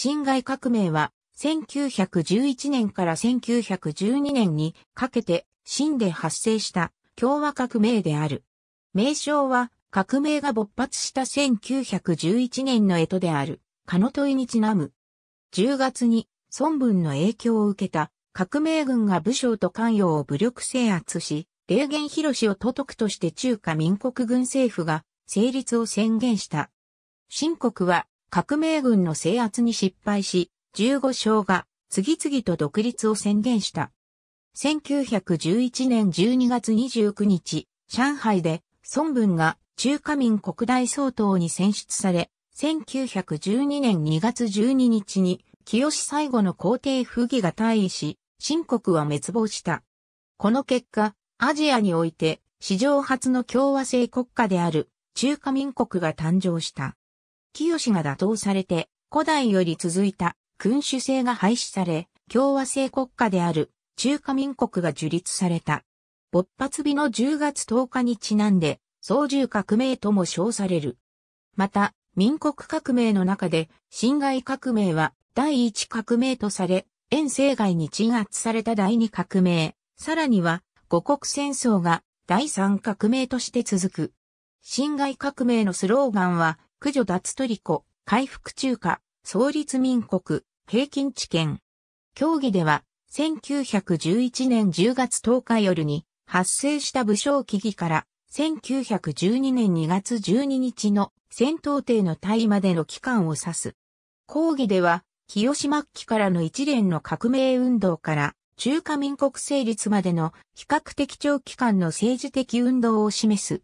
辛亥革命は、1911年から1912年にかけて、清で発生した共和革命である。名称は、革命が勃発した1911年の江戸である、カノトイにちなむ。10月に、孫文の影響を受けた革命軍が武将と関与を武力制圧し、霊源広を都督として中華民国軍政府が成立を宣言した。新国は革命軍の制圧に失敗し、15省が次々と独立を宣言した。1911年12月29日、上海で孫文が中華民国大総統に選出され、1912年2月12日に清最後の皇帝不義が退位し、新国は滅亡した。この結果、アジアにおいて史上初の共和制国家である中華民国が誕生した。清が打倒されて、古代より続いた君主制が廃止され、共和制国家である中華民国が樹立された。勃発日の10月10日にちなんで、操縦革命とも称される。また、民国革命の中で、侵害革命は第一革命とされ、遠征外に鎮圧された第二革命、さらには五国戦争が第三革命として続く。侵害革命のスローガンは、駆除脱トリコ、回復中華、創立民国、平均地権。協議では、1911年10月10日夜に発生した武将危機から、1912年2月12日の戦闘艇の退位までの期間を指す。講義では、清末期からの一連の革命運動から、中華民国成立までの比較的長期間の政治的運動を示す。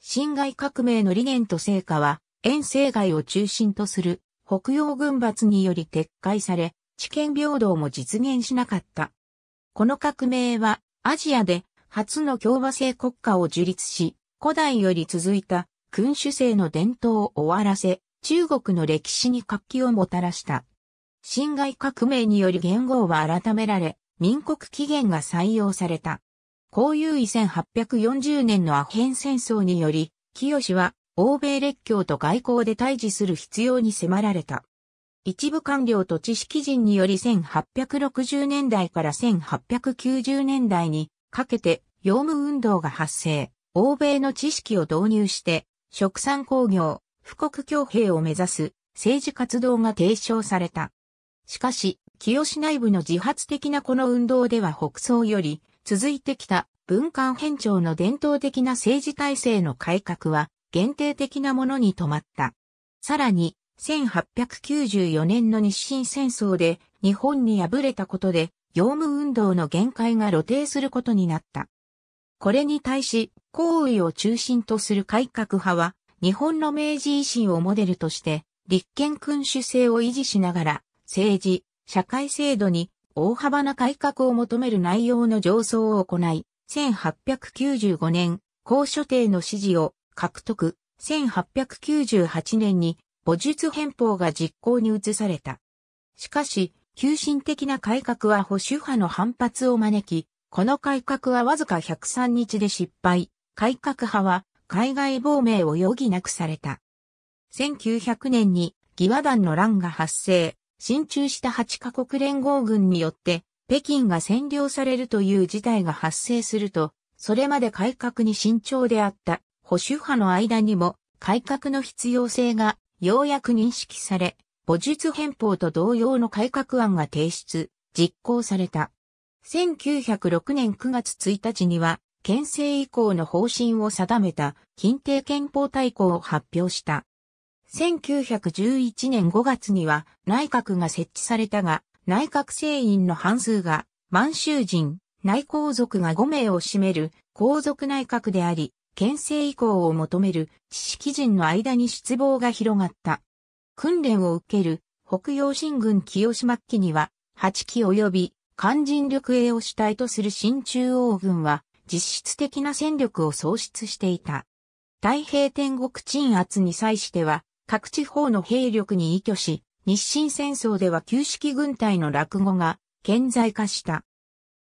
侵害革命の理念と成果は、遠征外を中心とする北洋軍閥により撤回され、知見平等も実現しなかった。この革命はアジアで初の共和制国家を樹立し、古代より続いた君主制の伝統を終わらせ、中国の歴史に活気をもたらした。侵害革命により元号は改められ、民国起源が採用された。こういう1840年のアヘン戦争により、清は欧米列強と外交で対峙する必要に迫られた。一部官僚と知識人により1860年代から1890年代にかけて用務運動が発生、欧米の知識を導入して、食産工業、富国強兵を目指す政治活動が提唱された。しかし、清内部の自発的なこの運動では北宋より続いてきた文官変調の伝統的な政治体制の改革は限定的なものに止まった。さらに、1894年の日清戦争で日本に敗れたことで、業務運動の限界が露呈することになった。これに対し、行為を中心とする改革派は、日本の明治維新をモデルとして、立憲君主制を維持しながら、政治、社会制度に大幅な改革を求める内容の上層を行い、1895年、高所定の指示を獲得、1898年に母術変法が実行に移された。しかし、急進的な改革は保守派の反発を招き、この改革はわずか103日で失敗、改革派は海外亡命を余儀なくされた。1900年に義和団の乱が発生、進駐した8カ国連合軍によって北京が占領されるという事態が発生すると、それまで改革に慎重であった保守派の間にも改革の必要性がようやく認識され、母術変法と同様の改革案が提出、実行された。1906年9月1日には、憲政以降の方針を定めた、近定憲法大綱を発表した。1911年5月には内閣が設置されたが、内閣制員の半数が満州人、内皇族が5名を占める皇族内閣であり、県政移行を求める知識人の間に失望が広がった。訓練を受ける北洋新軍清島機には八機及び肝心力営を主体とする新中央軍は実質的な戦力を喪失していた。太平天国鎮圧に際しては各地方の兵力に依拠し、日清戦争では旧式軍隊の落語が顕在化した。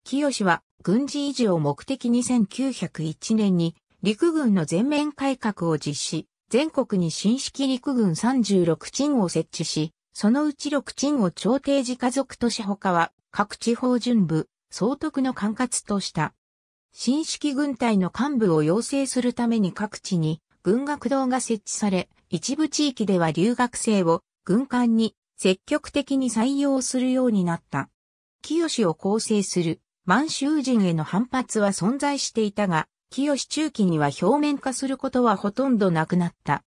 清は軍事維持を目的に1901年に陸軍の全面改革を実施、全国に新式陸軍36鎮を設置し、そのうち6鎮を朝廷自家族都市他は各地方巡部、総督の管轄とした。新式軍隊の幹部を養成するために各地に軍学堂が設置され、一部地域では留学生を軍艦に積極的に採用するようになった。清を構成する満州人への反発は存在していたが、清中期には表面化することはほとんどなくなった。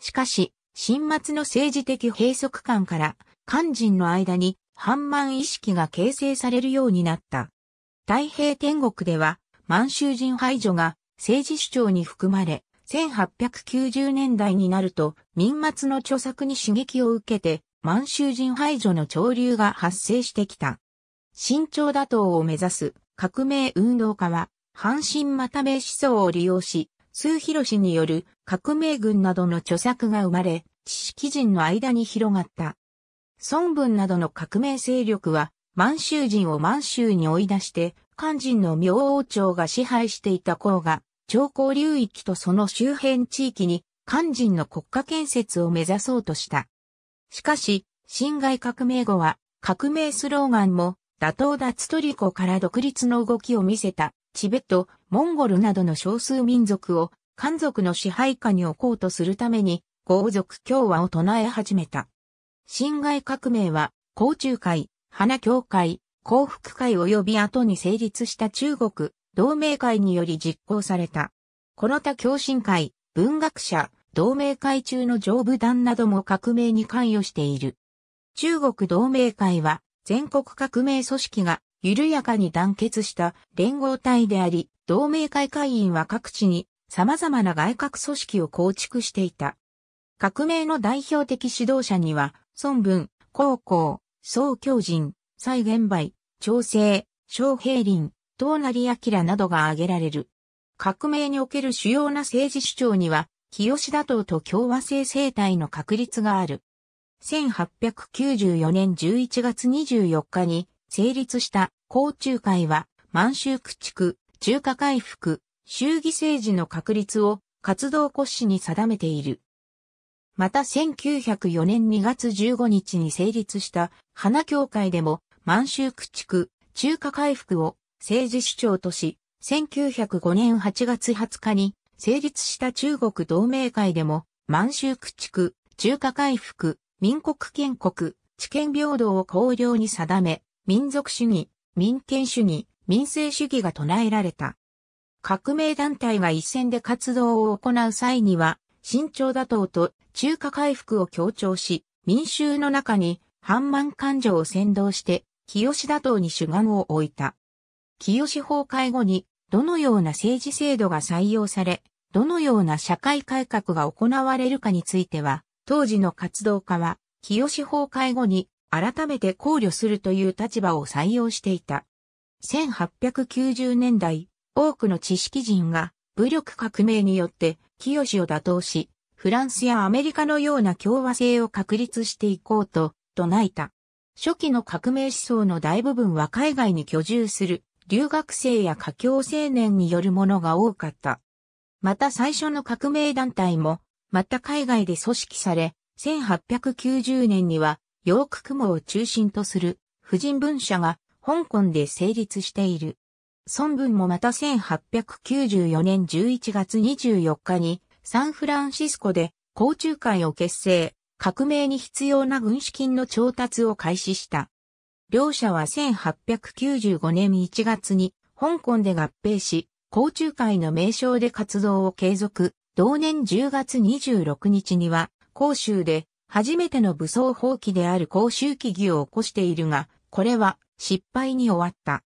しかし、新末の政治的閉塞感から、肝心の間に反満意識が形成されるようになった。太平天国では、満州人排除が政治主張に含まれ、1890年代になると、民末の著作に刺激を受けて、満州人排除の潮流が発生してきた。新潮打倒を目指す革命運動家は、阪神又名思想を利用し、数広氏による革命軍などの著作が生まれ、知識人の間に広がった。孫文などの革命勢力は、満州人を満州に追い出して、漢人の明王朝が支配していた甲が、長江流域とその周辺地域に漢人の国家建設を目指そうとした。しかし、辛亥革命後は、革命スローガンも、打倒脱トリコから独立の動きを見せたチベット、モンゴルなどの少数民族を漢族の支配下に置こうとするために、豪族共和を唱え始めた。侵害革命は、甲中会、花教会、幸福会及び後に成立した中国、同盟会により実行された。この他共進会、文学者、同盟会中の上部団なども革命に関与している。中国同盟会は全国革命組織が緩やかに団結した連合体であり、同盟会会員は各地に様々な外郭組織を構築していた。革命の代表的指導者には、孫文、高校、宋教人、蔡元梅、長生、小平林、東成明などが挙げられる。革命における主要な政治主張には、清田党と共和制政体の確立がある。1894年11月24日に、成立した高中会は満州駆逐、中華回復、衆議政治の確立を活動骨子に定めている。また1904年2月15日に成立した花協会でも満州駆逐、中華回復を政治主張とし、1905年8月20日に成立した中国同盟会でも満州駆逐、中華回復、民国建国、知見平等を考慮に定め、民族主義、民権主義、民生主義が唱えられた。革命団体が一線で活動を行う際には、慎重打倒と中華回復を強調し、民衆の中に反満感情を先導して、清打倒に主眼を置いた。清崩壊後に、どのような政治制度が採用され、どのような社会改革が行われるかについては、当時の活動家は、清崩壊後に改めて考慮するという立場を採用していた。1890年代、多くの知識人が武力革命によって清を打倒し、フランスやアメリカのような共和制を確立していこうと、唱えた。初期の革命思想の大部分は海外に居住する留学生や華僑青年によるものが多かった。また最初の革命団体も、また海外で組織され、1890年にはヨーク雲を中心とする婦人文社が香港で成立している。孫文もまた1894年11月24日にサンフランシスコで交中会を結成、革命に必要な軍資金の調達を開始した。両社は1895年1月に香港で合併し、交中会の名称で活動を継続、同年10月26日には、広州で初めての武装放棄である公衆起義を起こしているが、これは失敗に終わった。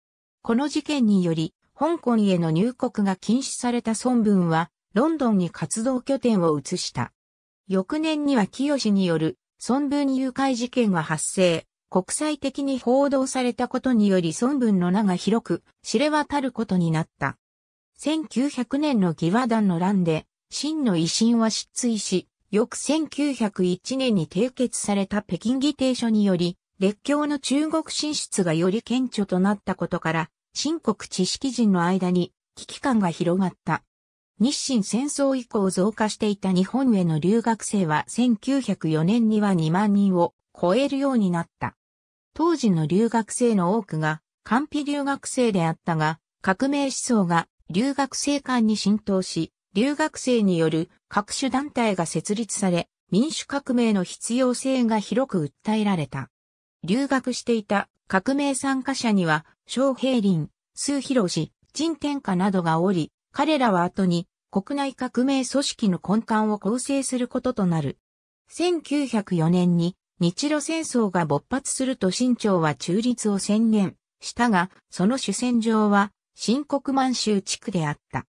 この事件により、香港への入国が禁止された孫文は、ロンドンに活動拠点を移した。翌年には清による孫文誘拐事件が発生。国際的に報道されたことにより孫文の名が広く知れ渡ることになった。1900年の義和団の乱で、真の維新は失墜し、翌1901年に締結された北京議定書により、列強の中国進出がより顕著となったことから、新国知識人の間に危機感が広がった。日清戦争以降増加していた日本への留学生は1904年には2万人を超えるようになった。当時の留学生の多くが、官費留学生であったが、革命思想が留学生間に浸透し、留学生による各種団体が設立され、民主革命の必要性が広く訴えられた。留学していた革命参加者には、小平林、数広氏、陳天下などがおり、彼らは後に国内革命組織の根幹を構成することとなる。1904年に日露戦争が勃発すると新朝は中立を宣言したが、その主戦場は新国満州地区であった。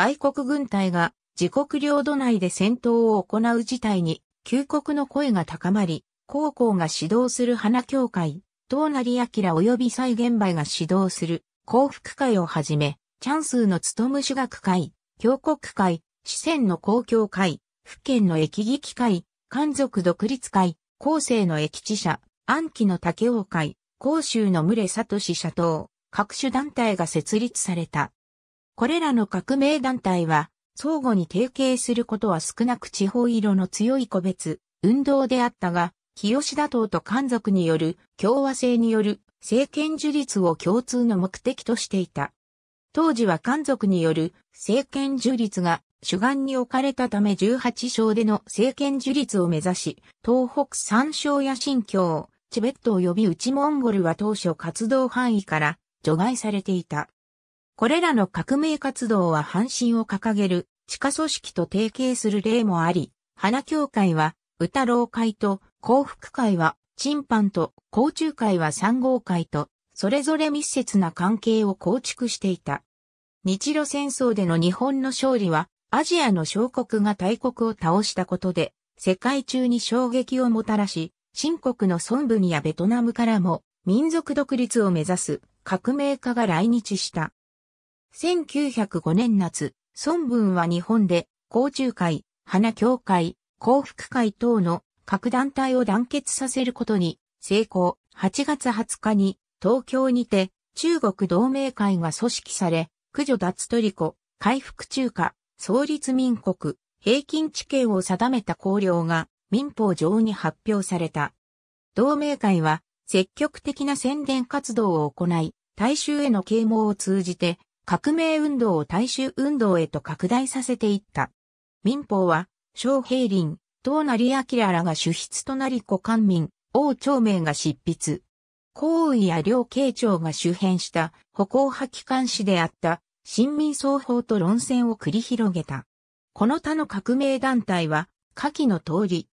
外国軍隊が自国領土内で戦闘を行う事態に、旧国の声が高まり、高校が指導する花協会、東成明及び再現場が指導する幸福会をはじめ、チャンスの務む主学会、峡谷会、四川の公共会、府県の駅議会、漢族独立会、後世の駅地社、安記の竹王会、甲州の群れ里市社等、各種団体が設立された。これらの革命団体は、相互に提携することは少なく地方色の強い個別、運動であったが、清田党と漢族による共和制による政権樹立を共通の目的としていた。当時は漢族による政権樹立が主眼に置かれたため18章での政権樹立を目指し、東北三省や新疆、チベット及び内モンゴルは当初活動範囲から除外されていた。これらの革命活動は阪神を掲げる地下組織と提携する例もあり、花協会は、歌老会と幸福会は、パンと甲中会は三号会と、それぞれ密接な関係を構築していた。日露戦争での日本の勝利は、アジアの小国が大国を倒したことで、世界中に衝撃をもたらし、新国の孫文やベトナムからも民族独立を目指す革命家が来日した。1905年夏、孫文は日本で、交中会、花協会、幸福会等の各団体を団結させることに成功。8月20日に東京にて中国同盟会が組織され、駆除脱トリコ、回復中華、創立民国、平均地形を定めた綱領が民法上に発表された。同盟会は積極的な宣伝活動を行い、大衆への啓蒙を通じて革命運動を大衆運動へと拡大させていった。民法は、小平林、東成明らが主筆となり古官民、王長明が執筆。皇位や両慶長が周辺した歩行派機関士であった新民双方と論戦を繰り広げた。この他の革命団体は、下記の通り。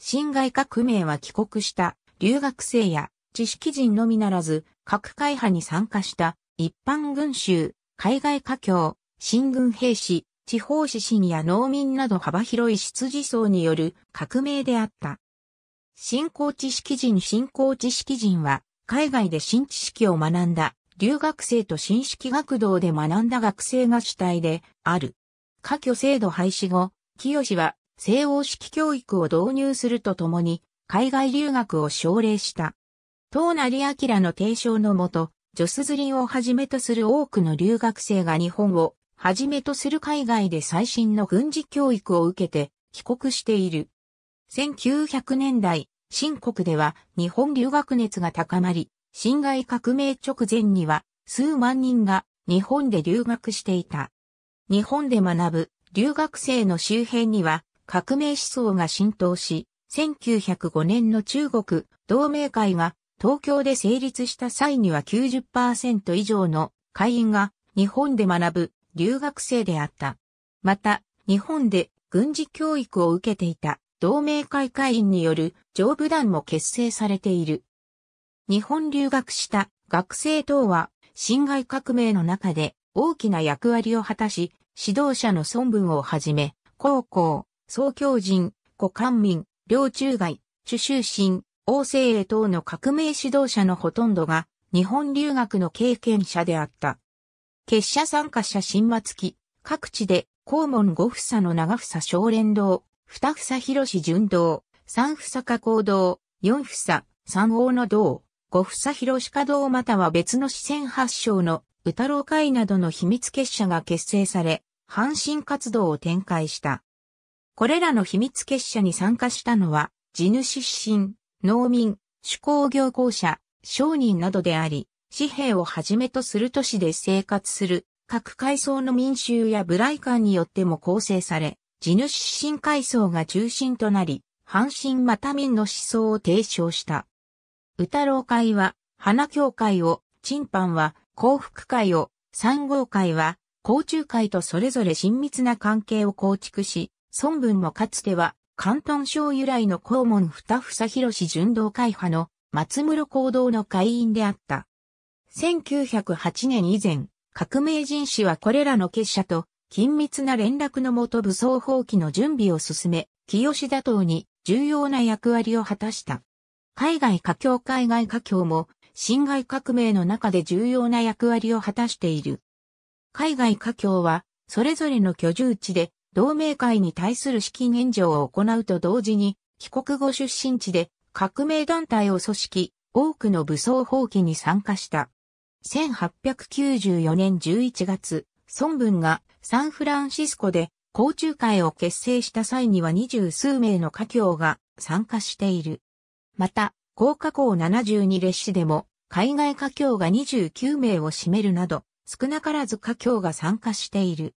侵害革命は帰国した留学生や知識人のみならず、各会派に参加した一般群衆、海外華僑、新軍兵士、地方指針や農民など幅広い出自層による革命であった。新興知識人新興知識人は、海外で新知識を学んだ、留学生と新式学童で学んだ学生が主体である。科挙制度廃止後、清は西欧式教育を導入するとともに、海外留学を奨励した。東成明の提唱のもと、女子釣りをはじめとする多くの留学生が日本をはじめとする海外で最新の軍事教育を受けて帰国している。1900年代、新国では日本留学熱が高まり、辛亥革命直前には数万人が日本で留学していた。日本で学ぶ留学生の周辺には革命思想が浸透し、1905年の中国同盟会が東京で成立した際には90%以上の会員が日本で学ぶ留学生であった。また、日本で軍事教育を受けていた同盟会会員による上部団も結成されている。日本留学した学生等は侵害革命の中で大きな役割を果たし、指導者の孫文をはじめ、高校、総教人、古官民、領中外、主修神、王政へ等の革命指導者のほとんどが日本留学の経験者であった。結社参加者新末期、各地で公門五房の長房少連堂、二房広順堂、三房加工堂、四房、三王の堂、五房広鹿堂または別の四川発祥の歌郎会などの秘密結社が結成され、阪神活動を展開した。これらの秘密結社に参加したのは、地主出身、農民、手工業公社、商人などであり、紙幣をはじめとする都市で生活する各階層の民衆や部来館によっても構成され、地主新階層が中心となり、阪神また民の思想を提唱した。歌郎会は、花教会を、陳藩は、幸福会を、三号会は、甲中会とそれぞれ親密な関係を構築し、孫文もかつては、関東省由来の公門二房広巡道会派の松室行動の会員であった。1908年以前、革命人士はこれらの結社と緊密な連絡のもと武装放棄の準備を進め、清田党に重要な役割を果たした。海外華僑海外華僑も、侵害革命の中で重要な役割を果たしている。海外華僑は、それぞれの居住地で同盟会に対する資金援助を行うと同時に、帰国後出身地で革命団体を組織、多くの武装放棄に参加した。1894年11月、孫文がサンフランシスコで交中会を結成した際には二十数名の華僑が参加している。また、高架校72列車でも海外華僑が29名を占めるなど、少なからず華僑が参加している。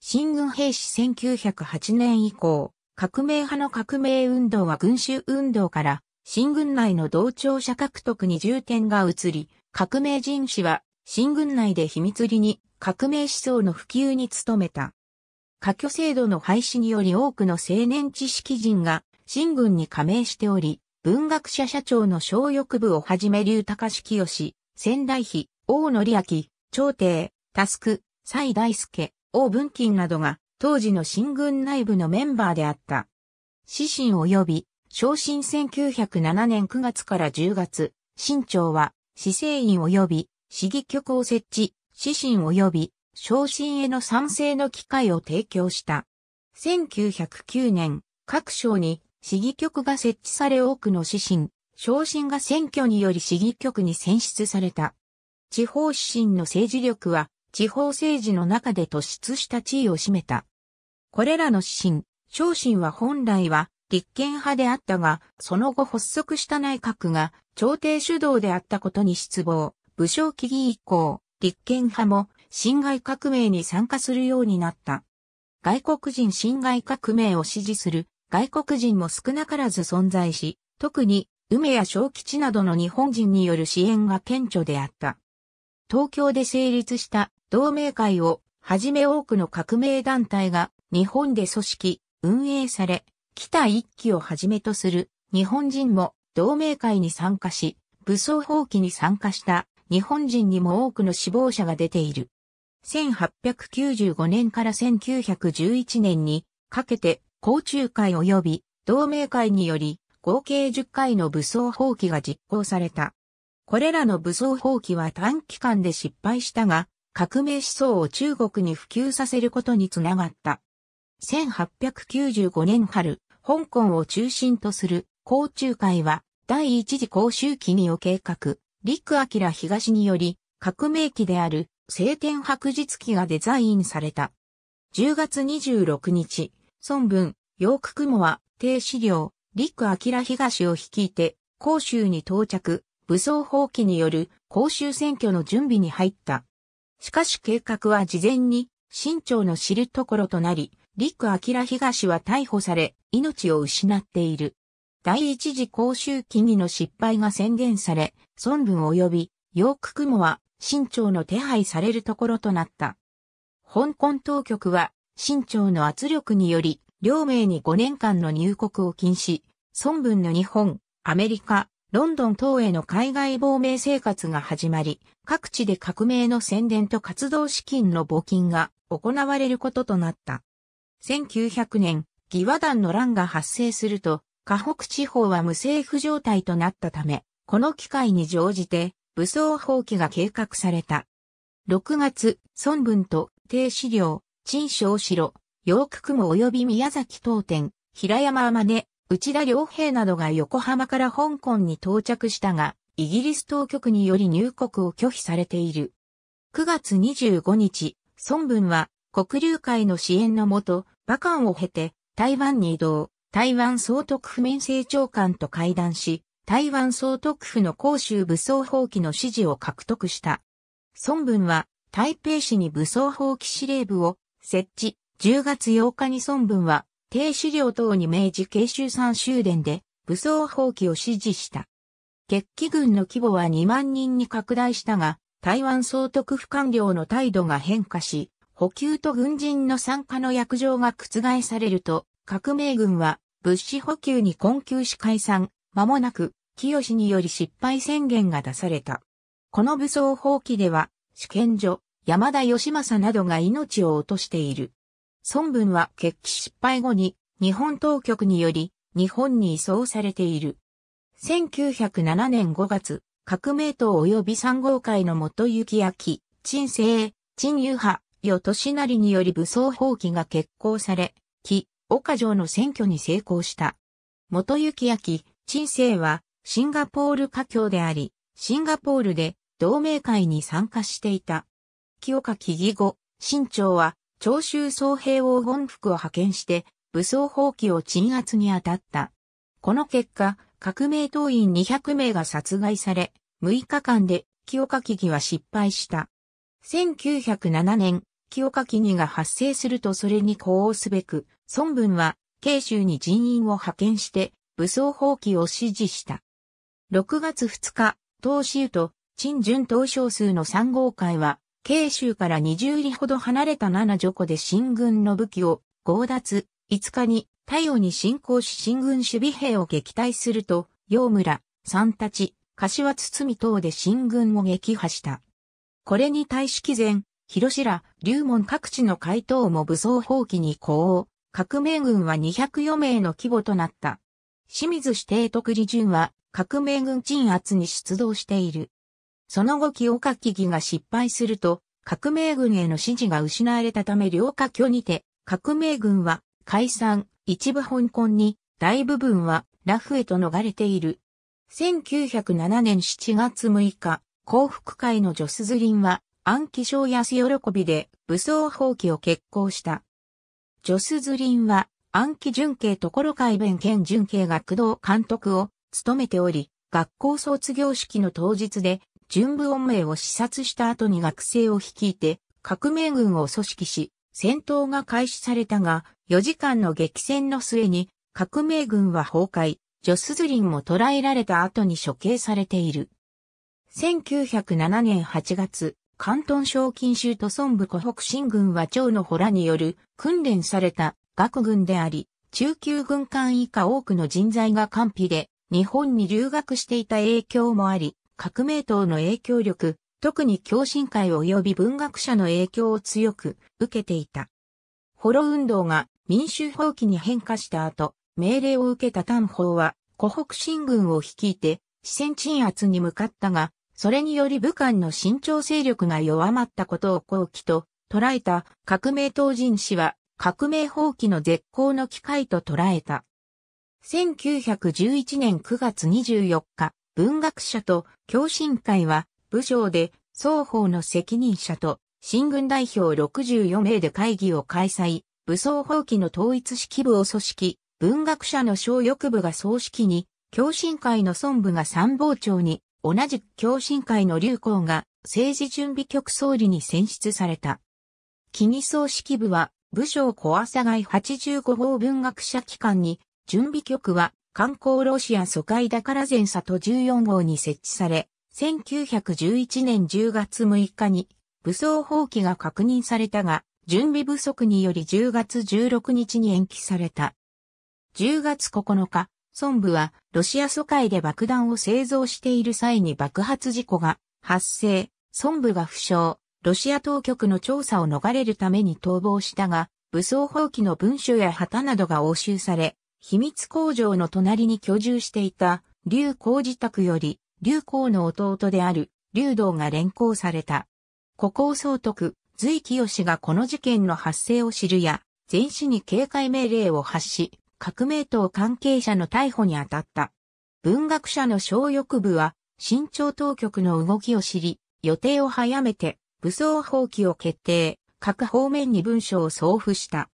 新軍兵士1908年以降、革命派の革命運動は群衆運動から新軍内の同調者獲得に重点が移り、革命人士は新軍内で秘密裏に革命思想の普及に努めた。科挙制度の廃止により多くの青年知識人が新軍に加盟しており、文学者社長の小翼部をはじめ竜高式清、仙台妃、大則明、朝廷、タスク、蔡大輔、王文金などが当時の新軍内部のメンバーであった。指針及び昇進1907年9月から10月、新庁は、市政院及び市議局を設置、指針及び昇進への賛成の機会を提供した。1909年、各省に市議局が設置され多くの指針、昇進が選挙により市議局に選出された。地方指針の政治力は地方政治の中で突出した地位を占めた。これらの指針、昇進は本来は立憲派であったが、その後発足した内閣が朝廷主導であったことに失望。武将起義以降、立憲派も侵害革命に参加するようになった。外国人侵害革命を支持する外国人も少なからず存在し、特に梅や小吉などの日本人による支援が顕著であった。東京で成立した同盟会をはじめ多くの革命団体が日本で組織、運営され、北一騎をはじめとする日本人も同盟会に参加し、武装放棄に参加した日本人にも多くの死亡者が出ている。1895年から1911年にかけて公中会及び同盟会により合計10回の武装放棄が実行された。これらの武装放棄は短期間で失敗したが、革命思想を中国に普及させることにつながった。1895年春、香港を中心とする港中会は第一次公衆期にを計画、陸明東により革命期である青天白日期がデザインされた。10月26日、孫文、洋久雲は、低資料、陸明東を率いて、公州に到着、武装放棄による公衆選挙の準備に入った。しかし計画は事前に、清朝の知るところとなり、陸明東は逮捕され、命を失っている。第一次公衆機にの失敗が宣言され、孫文及び、洋久雲は、清朝の手配されるところとなった。香港当局は、清朝の圧力により、両名に5年間の入国を禁止、孫文の日本、アメリカ、ロンドン等への海外亡命生活が始まり、各地で革命の宣伝と活動資金の募金が行われることとなった。1900年、義和団の乱が発生すると、河北地方は無政府状態となったため、この機会に乗じて、武装放棄が計画された。6月、孫文と、低資料、陳小城、洋久雲及び宮崎東店、平山天音、内田良平などが横浜から香港に到着したが、イギリス当局により入国を拒否されている。9月25日、孫文は国流会の支援のもと、馬韓を経て台湾に移動、台湾総督府民政長官と会談し、台湾総督府の公州武装放棄の指示を獲得した。孫文は台北市に武装放棄司令部を設置、10月8日に孫文は低資料等に明治慶州山終電で武装放棄を指示した。決起軍の規模は2万人に拡大したが、台湾総督府官僚の態度が変化し、補給と軍人の参加の約定が覆されると、革命軍は物資補給に困窮し解散、間もなく、清により失敗宣言が出された。この武装放棄では、試験所、山田義政などが命を落としている。孫文は決起失敗後に日本当局により日本に移送されている。1907年5月、革命党及び三号会の元行明、陳政、陳友派、与年成により武装放棄が決行され、木、岡城の選挙に成功した。元行明、陳政はシンガポール華僑であり、シンガポールで同盟会に参加していた。清岡木義後、新潮は長州総兵王本服を派遣して、武装蜂起を鎮圧に当たった。この結果、革命党員200名が殺害され、6日間で清垣儀は失敗した。1907年、清垣儀が発生するとそれに呼応すべく、孫文は、慶州に人員を派遣して、武装蜂起を指示した。6月2日、東州と、陳順東小数の3号会は、慶州から20里ほど離れた七女湖で新軍の武器を強奪、5日に太陽に侵攻し新軍守備兵を撃退すると、陽村、三立、柏堤等で新軍を撃破した。これに対し紀前、広白、龍門各地の回答も武装放棄に呼応、革命軍は204名の規模となった。清水指定特理順は革命軍鎮圧に出動している。その後清華機義が失敗すると、革命軍への支持が失われたため両下居にて、革命軍は解散、一部香港に、大部分はラフへと逃れている。1907年7月6日、幸福会のジョスズリンは、暗記症安喜びで武装放棄を決行した。ジョスズリンは、暗記準慶ところ海弁兼準慶学堂監督を務めており、学校卒業式の当日で準部音名を視察した後に学生を率いて、革命軍を組織し、戦闘が開始されたが、4時間の激戦の末に、革命軍は崩壊、ジョスズリンも捕らえられた後に処刑されている。1907年8月、関東賞金州都村部湖北新軍は長のホラによる訓練された学軍であり、中級軍艦以下多くの人材が完備で、日本に留学していた影響もあり、革命党の影響力、特に共振会及び文学者の影響を強く受けていた。ホロ運動が民衆放棄に変化した後、命令を受けた丹法は湖北新軍を率いて四川鎮圧に向かったが、それにより武漢の新潮勢力が弱まったことを後期と捉えた革命党人士は革命放棄の絶好の機会と捉えた。1911年9月24日、文学者と共進会は部長で双方の責任者と新軍代表64名で会議を開催、武装放棄の統一式部を組織、文学者の小翼部が総指揮に、共進会の孫部が参謀長に、同じく共進会の流行が政治準備局総理に選出された。木に総指揮部は、武将小朝外85号文学者機関に、準備局は観光ロシア疎開だから前里14号に設置され、1911年10月6日に武装放棄が確認されたが、準備不足により10月16日に延期された。10月9日、孫部はロシア疎開で爆弾を製造している際に爆発事故が発生、孫部が負傷、ロシア当局の調査を逃れるために逃亡したが、武装放棄の文書や旗などが押収され、秘密工場の隣に居住していた、劉光自宅より、劉光の弟である、劉道が連行された。古を総督、随清がこの事件の発生を知るや、全市に警戒命令を発し、革命党関係者の逮捕に当たった。文学者の小翼部は、新朝当局の動きを知り、予定を早めて、武装放棄を決定、各方面に文書を送付した。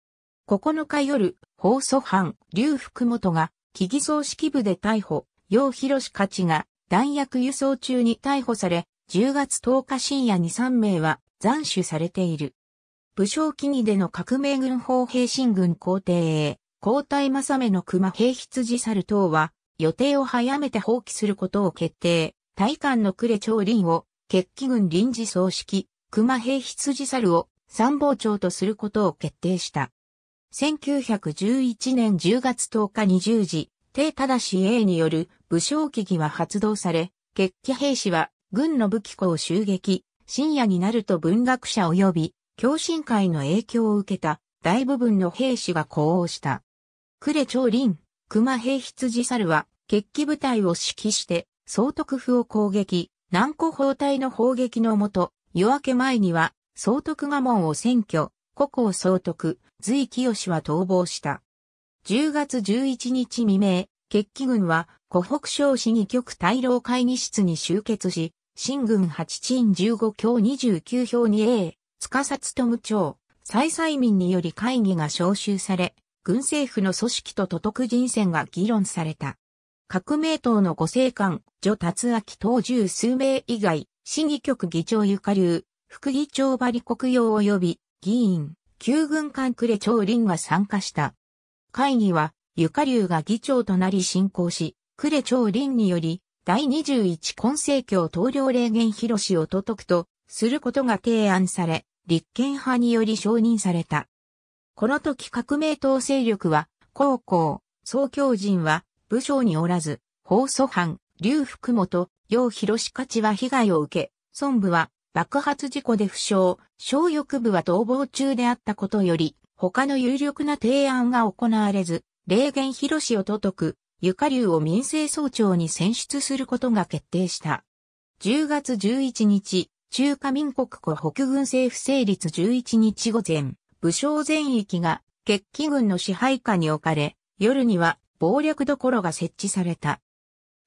9日夜、放送班、劉福元が、木偽葬式部で逮捕、楊博士勝が、弾薬輸送中に逮捕され、10月10日深夜に3名は、斬首されている。武将記義での革命軍法兵進軍皇帝へ、皇太政目の熊兵羊猿等は、予定を早めて放棄することを決定。大官の呉長林を、決起軍臨時葬式、熊兵羊猿を参謀長とすることを決定した。1911年10月10日20時、帝正 A による武将機器は発動され、決起兵士は軍の武器庫を襲撃、深夜になると文学者及び共振会の影響を受けた大部分の兵士が降応した。呉長林、熊兵羊猿は決起部隊を指揮して総督府を攻撃、南湖包隊の砲撃のもと、夜明け前には総督我門を占拠、古校総督、随清は逃亡した。10月11日未明、決起軍は湖北省市議局大老会議室に集結し、新軍八鎮十五5二十九票に a 司務長、再催民により会議が招集され、軍政府の組織と都督人選が議論された。革命党の五政官、女達明等十数名以外、市議局議長ゆか流、副議長張国用及び議員、旧軍艦呉長林が参加した。会議は、ゆかりゅうが議長となり進行し、呉長林により、第21根紀教統領霊言広氏を届くと、することが提案され、立憲派により承認された。この時革命党勢力は、高校、総教人は、武将におらず、法祖藩、劉福元、楊広勝は被害を受け、孫部は、爆発事故で負傷、小翼部は逃亡中であったことより、他の有力な提案が行われず、霊源広志を届く、ゆかりゅうを民政総長に選出することが決定した。10月11日、中華民国湖北軍政府成立11日午前、武将全域が、決起軍の支配下に置かれ、夜には、暴略どころが設置された。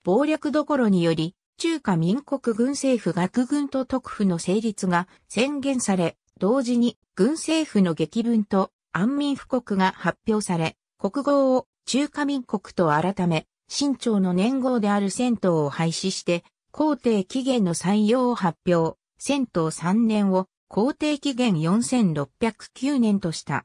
暴略どころにより、中華民国軍政府学軍と特府の成立が宣言され、同時に軍政府の激文と安民布告が発表され、国号を中華民国と改め、清朝の年号である銭湯を廃止して、皇帝期限の採用を発表、銭湯3年を皇帝期限4609年とした。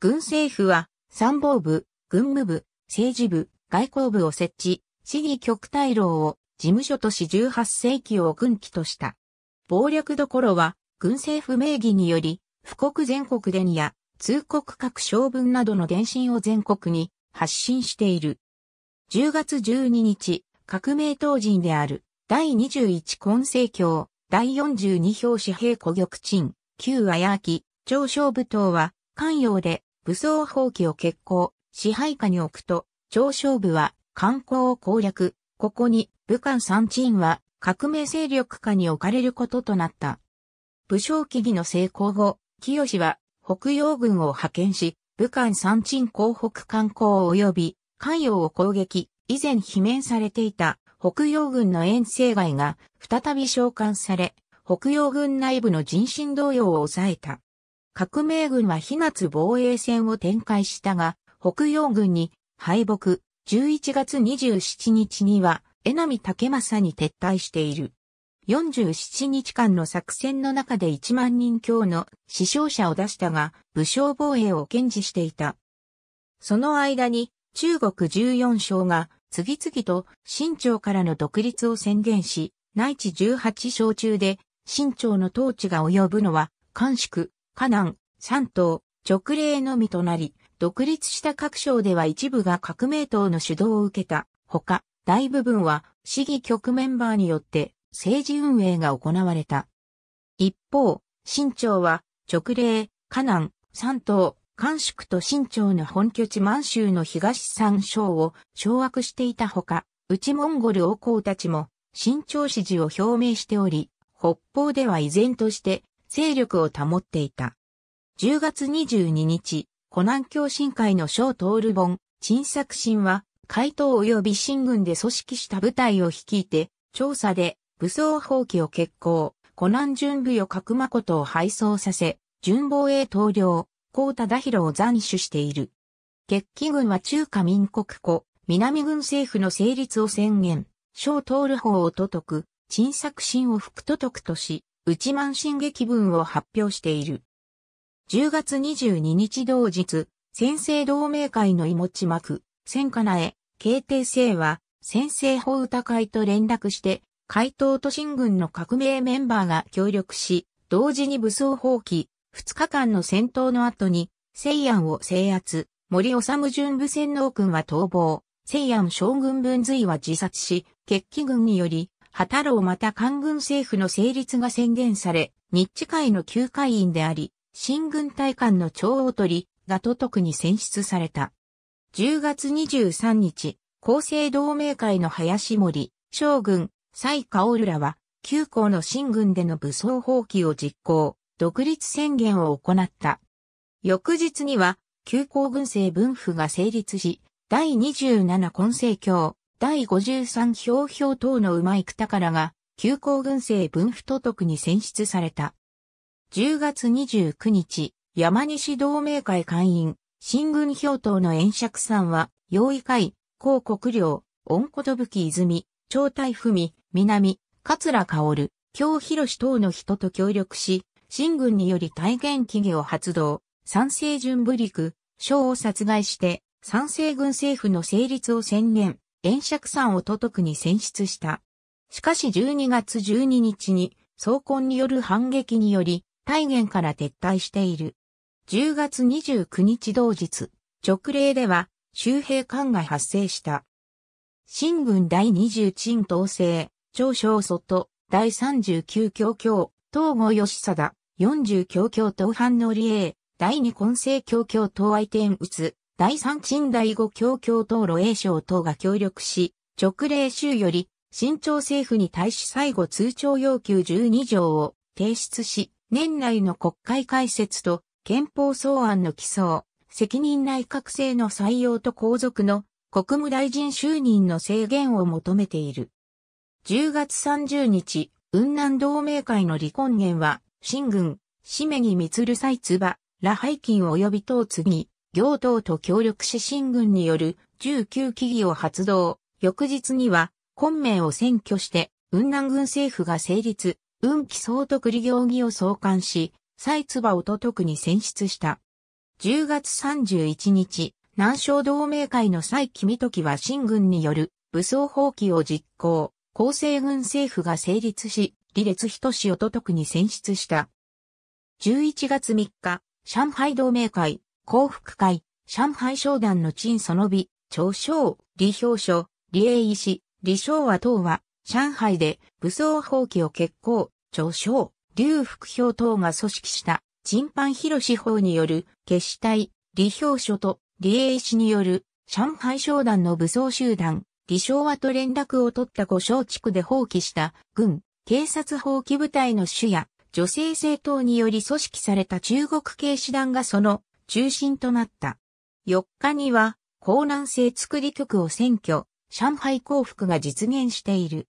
軍政府は参謀部、軍務部、政治部、外交部を設置、市議局大老を事務所とし18世紀を軍記とした。暴力どころは、軍政府名義により、富国全国伝や、通告各省文などの伝信を全国に発信している。10月12日、革命当人である、第21根政教、第42票紙兵古玉鎮、旧綾明、長昇部党は、関陽で武装放棄を決行、支配下に置くと、長昇部は、観光を攻略、ここに武漢三鎮は革命勢力下に置かれることとなった。武将起義の成功後、清は北洋軍を派遣し、武漢三鎮港北観光及び関陽を攻撃、以前罷免されていた北洋軍の遠征外が再び召喚され、北洋軍内部の人心動揺を抑えた。革命軍は非夏防衛戦を展開したが、北洋軍に敗北、11月27日には江波武正に撤退している。47日間の作戦の中で1万人強の死傷者を出したが、武将防衛を堅持していた。その間に、中国14省が次々と新朝からの独立を宣言し、内地18省中で新朝の統治が及ぶのは、関宿、河南、山東、直令のみとなり、独立した各省では一部が革命党の主導を受けた。ほか、大部分は市議局メンバーによって政治運営が行われた。一方、新朝は直令、河南、山東、関宿と新朝の本拠地満州の東三省を掌握していたほか、内モンゴル王侯たちも新朝支持を表明しており、北方では依然として勢力を保っていた。10月22日、湖南共進会の小トール本、陳作新は海答及び新軍で組織した部隊を率いて、調査で武装放棄を決行、湖南準備を角誠を敗走させ、準防衛統領、高大宏を残首している。決起軍は中華民国湖、南軍政府の成立を宣言、小通る法を都く、陳作新を副都督とし、内満進撃文を発表している。10月22日同日、先制同盟会のい幕、千かなえ、慶帝生は、先生法歌会と連絡して、海東都心軍の革命メンバーが協力し、同時に武装放棄、2日間の戦闘の後に、西安を制圧、森治準部戦能軍は逃亡、西安将軍分随は自殺し、決起軍により、波太郎また官軍政府の成立が宣言され、日地会の旧会員であり、新軍隊官の長を取り、が都督に選出された。10月23日、厚生同盟会の林森、将軍、蔡薫らは、旧校の新軍での武装放棄を実行、独立宣言を行った。翌日には、旧校軍政分府が成立し、第27根政教、第53票票等の馬井久宝が、旧校軍政分府都督に選出された。10月29日、山西同盟会会員、新軍表頭の炎釈さんは、用意会、広国領、恩こと吹泉、長体文、南、桂薫、京広等の人と協力し、新軍により大元企業を発動、三世準部陸、将を殺害して、三世軍政府の成立を宣言、炎釈山を都督に選出した。しかし12月12日に、総根による反撃により、大元から撤退している。10月29日同日、直令では周平艦が発生した。新軍第20鎮統制、長小外、第39強強、東郷義貞、40強強東藩の理栄、第2根性強強東愛天宇第3鎮第5強強東路栄省等が協力し、直令州より、新朝政府に対し最後通帳要求12条を提出し、年内の国会開設と憲法草案の起草、責任内閣制の採用と皇族の国務大臣就任の制限を求めている。10月30日、雲南同盟会の離婚源は、新軍、締木満い津ば、羅背金及び等次、行党と協力し新軍による19機議を発動。翌日には、昆明を占拠して、雲南軍政府が成立、雲紀総督理行議を創刊し、ツ唾をと特に選出した。10月31日、南昌同盟会の蔡君時は新軍による武装放棄を実行、厚生軍政府が成立し、李列人氏をとくに選出した。11月3日、上海同盟会、幸福会、上海商団の陳そのび、長章、李表書、李英医師、李昭和等は、上海で武装放棄を決行、長章。劉副兵等が組織した、陳範広司法による、決死隊、李兵書と李英氏による、上海商団の武装集団、李昭和と連絡を取った五小地区で放棄した、軍、警察放棄部隊の主や、女性政党により組織された中国系師団がその、中心となった。4日には、江南製作り局を占拠、上海降伏が実現している。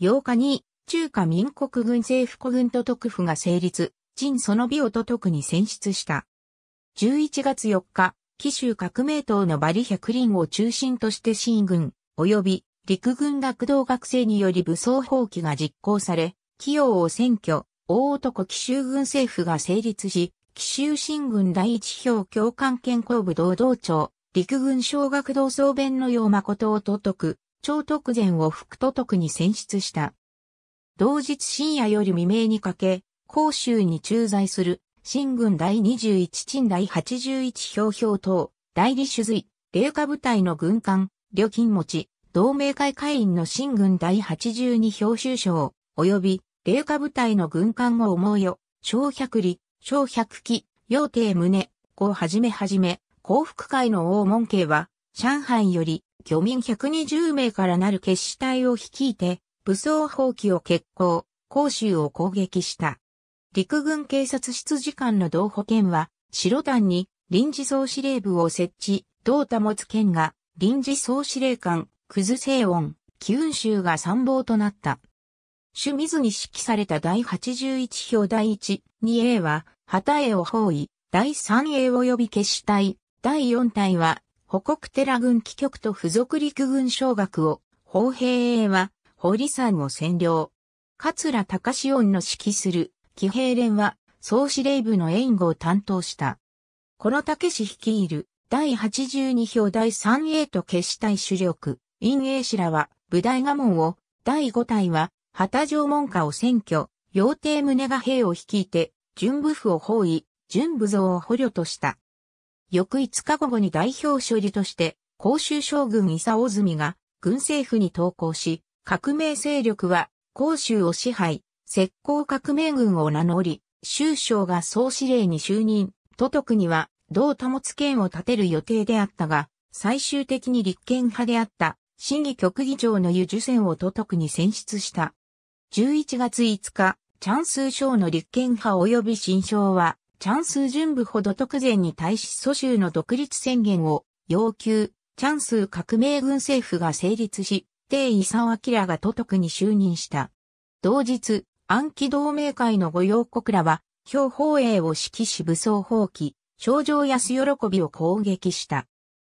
8日に、中華民国軍政府古軍と督府が成立、陳その美を都督に選出した。11月4日、紀州革命党のバリ百輪を中心として新軍、及び陸軍学童学生により武装放棄が実行され、企業を選挙、大男紀州軍政府が成立し、紀州新軍第一票共感健康部堂々長、陸軍小学堂総弁のよう誠を都督、超特前を副都督に選出した。同日深夜より未明にかけ、広州に駐在する、新軍第21鎮第81表表等、代理主髄、霊下部隊の軍艦、旅金持ち、同盟会会員の新軍第82表州賞、及び、霊下部隊の軍艦を思うよ、小百里、小百機、陽帝宗、こうはじめはじめ、幸福会の大門家は、上海より、漁民120名からなる決死隊を率いて、武装蜂起を決行、甲州を攻撃した。陸軍警察室次官の同保県は、白団に臨時総司令部を設置、同保つ県が臨時総司令官、葛西音、九州が参謀となった。朱水に指揮された第81票第1、2A は、旗絵を包囲、第 3A 及び決死隊、第4隊は、北国寺軍基局と付属陸軍小学を、砲兵 A は、堀山を占領。桂高志音の指揮する騎兵連は総司令部の援護を担当した。この武氏率いる第82票第3 a と決死隊主力、陰影氏らは武大賀門を、第5隊は旗城門下を占拠、陽帝宗が兵を率いて、準部府を包囲、準部像を捕虜とした。翌5日午後に代表処理として、甲州将軍伊佐大住が軍政府に投降し、革命勢力は、広州を支配、石膏革命軍を名乗り、州省が総司令に就任、都督には、同保つ権を立てる予定であったが、最終的に立憲派であった、審議局議長の湯樹選を都督に選出した。11月5日、チャンスー省の立憲派及び新省は、チャンスー準部ほど特前に対し蘇州の独立宣言を要求、チャンスー革命軍政府が成立し、定伊沢明が都督に就任した。同日、暗記同盟会の御用国らは、兵法営を指揮し武装放棄、症状安喜びを攻撃した。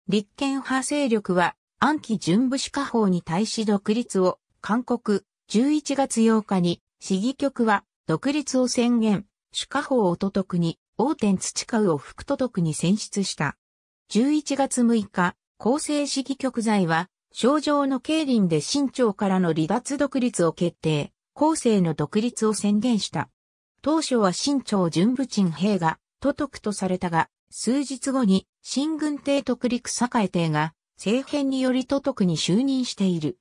立憲派勢力は、暗記準武士化法に対し独立を、勧告、11月8日に、市議局は、独立を宣言、主化法を都督に、王天土川を副都督に選出した。11月6日、厚生市議局在は、症状の経輪で新朝からの離脱独立を決定、後世の独立を宣言した。当初は新朝純部鎮兵が都督とされたが、数日後に新軍帝徳陸栄帝が政変により都督に就任している。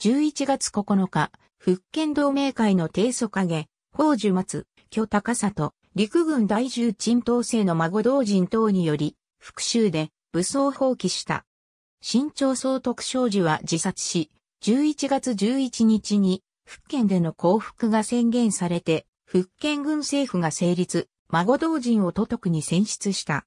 11月9日、福建同盟会の提訴影、宝樹松、巨高里、陸軍大重鎮統制の孫同人等により、復讐で武装放棄した。新潮総督商事は自殺し、11月11日に福建での降伏が宣言されて、福建軍政府が成立、孫同人を都督に選出した。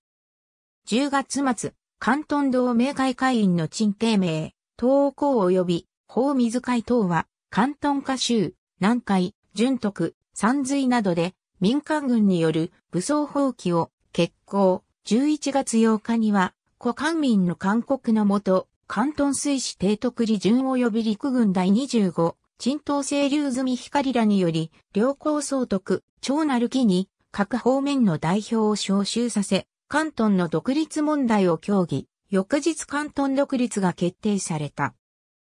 10月末、関東同盟会会員の陳定名、東港及び、法水会等は、関東下州、南海、順徳、山水などで、民間軍による武装放棄を決行、11月8日には、古官民の勧告のもと、関東水師提督理順及び陸軍第25、陳東清流済光らにより、両校総督、長なる木に、各方面の代表を招集させ、関東の独立問題を協議、翌日関東独立が決定された。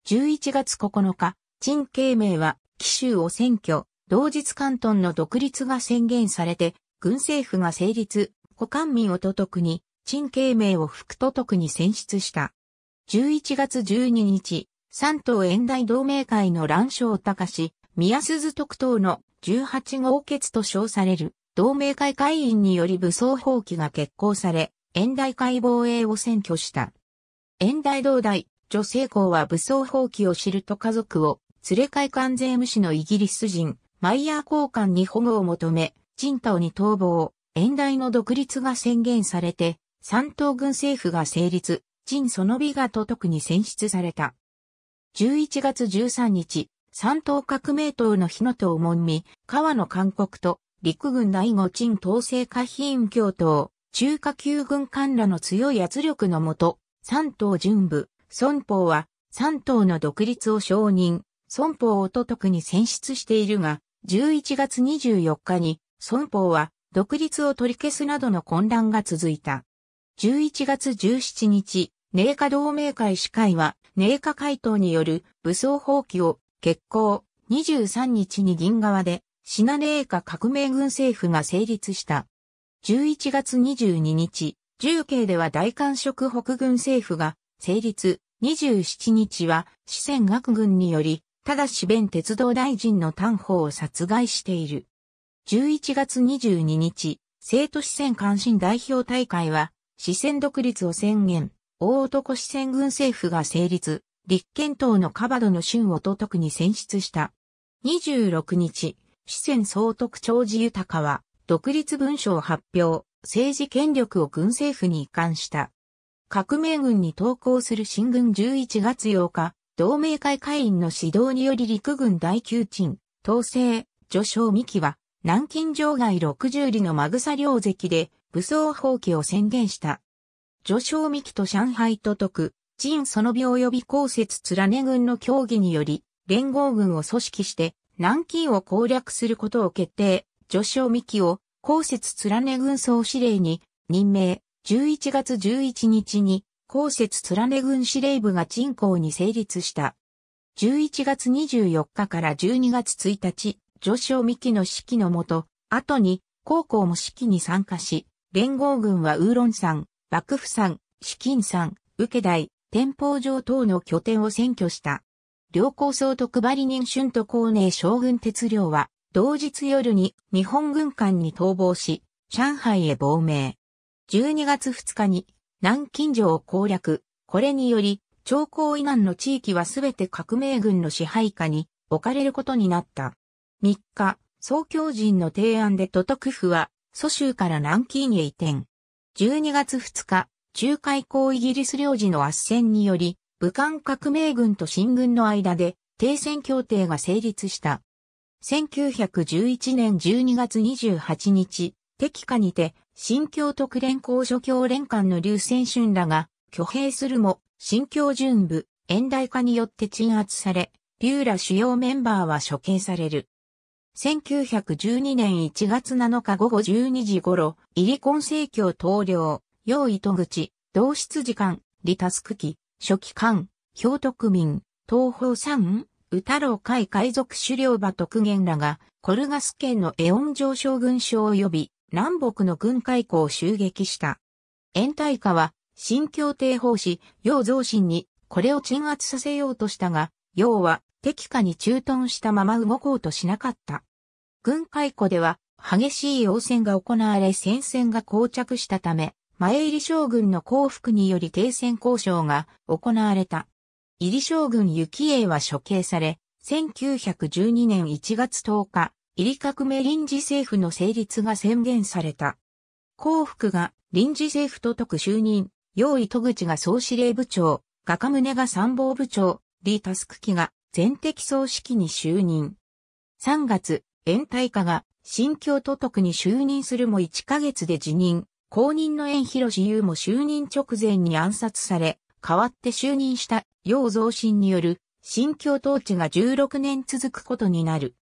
11月9日、陳慶明は、紀州を選挙、同日関東の独立が宣言されて、軍政府が成立、古官民を都督に、陳慶明を副都督に選出した。11月12日、三党遠大同盟会の乱章隆、宮鈴特等の18号決と称される同盟会会員により武装放棄が決行され、遠大会防衛を占拠した。遠大同大、女性校は武装放棄を知ると家族を連れ会関税無視のイギリス人、マイヤー交換に保護を求め、陳島に逃亡、遠大の独立が宣言されて、三党軍政府が成立、陳その美が都督に選出された。11月13日、三党革命党の日野党門見、川野韓国と、陸軍第五陳統制下品員共闘、中華級軍官らの強い圧力のもと、三党巡部、孫法は、三党の独立を承認、孫法を都督に選出しているが、11月24日に、孫法は、独立を取り消すなどの混乱が続いた。11月17日、寧夏同盟会司会は、寧夏会頭による武装放棄を決行。23日に銀河で、シナ寧夏革命軍政府が成立した。11月22日、重慶では大韓職北軍政府が成立。27日は、四川学軍により、ただし弁鉄道大臣の丹砲を殺害している。11月22日、生徒四川関心代表大会は、四川独立を宣言、大男四川軍政府が成立、立憲党のカバドの春をとくに選出した。26日、四川総督長寺豊は、独立文書を発表、政治権力を軍政府に移管した。革命軍に投降する新軍11月8日、同盟会会員の指導により陸軍第9鎮、統制、序章三期は、南京城外60里のマグサ領関で、武装放棄を宣言した。序章三木と上海都督、陳その病及び公設連根軍の協議により、連合軍を組織して、南京を攻略することを決定、序章三木を、公設連根軍総司令に、任命、11月11日に、公設連根軍司令部が陳公に成立した。11月24日から12月1日、序章三木の指揮のもと、後に、高校も指揮に参加し、連合軍はウーロン山、幕府山、資金山、受け台、天保城等の拠点を占拠した。両高総督張人春と高寧将軍鉄領は、同日夜に日本軍艦に逃亡し、上海へ亡命。12月2日に南京城を攻略。これにより、長江以南の地域はすべて革命軍の支配下に置かれることになった。3日、総教人の提案で都督府は蘇州から南京へ移転。12月2日、中海港イギリス領事の圧戦により、武漢革命軍と新軍の間で停戦協定が成立した。1911年12月28日、敵下にて、新京特連公所教連官の劉戦春らが、挙兵するも、新京準部、遠大化によって鎮圧され、劉ら主要メンバーは処刑される。1912年1月7日午後12時頃、リコン政教統領、用糸口、同室時間、利タスク機、初期間、京徳民、東方三、宇太郎会海賊狩猟馬特元らが、コルガス県のエオン上将軍将及び、南北の軍海港を襲撃した。延滞下は、新協定法師、楊増進に、これを鎮圧させようとしたが、楊は、敵下に駐屯したまま動こうとしなかった。軍解雇では激しい応戦が行われ戦線が膠着したため、前入り将軍の降伏により停戦交渉が行われた。入り将軍行英は処刑され、1912年1月10日、入り革命臨時政府の成立が宣言された。降伏が臨時政府と特就任、用意戸口が総司令部長、画家宗が参謀部長、リ・タスク機が全敵総指揮に就任。3月、延大化が新京都督に就任するも1ヶ月で辞任、後任の延広志優も就任直前に暗殺され、代わって就任した楊増進による新京統治が16年続くことになる。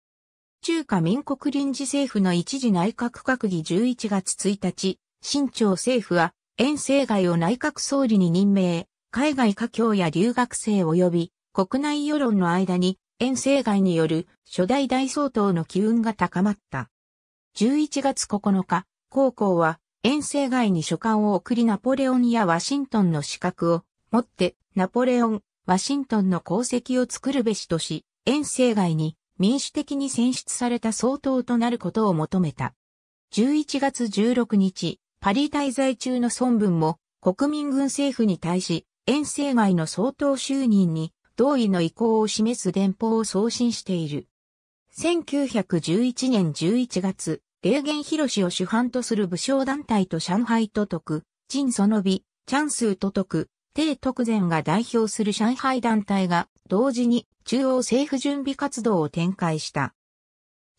中華民国臨時政府の一時内閣閣議11月1日、新朝政府は、遠征外を内閣総理に任命、海外華僑や留学生及び国内世論の間に、遠征外による初代大総統の機運が高まった。11月9日、高校は遠征外に書簡を送りナポレオンやワシントンの資格を持ってナポレオン、ワシントンの功績を作るべしとし、遠征外に民主的に選出された総統となることを求めた。11月16日、パリ滞在中の孫文も国民軍政府に対し、遠征外の総統就任に同意の意向を示す電報を送信している。1911年11月、霊源広を主犯とする武将団体と上海都督、陳その美、チャンスー都督、帝徳前が代表する上海団体が同時に中央政府準備活動を展開した。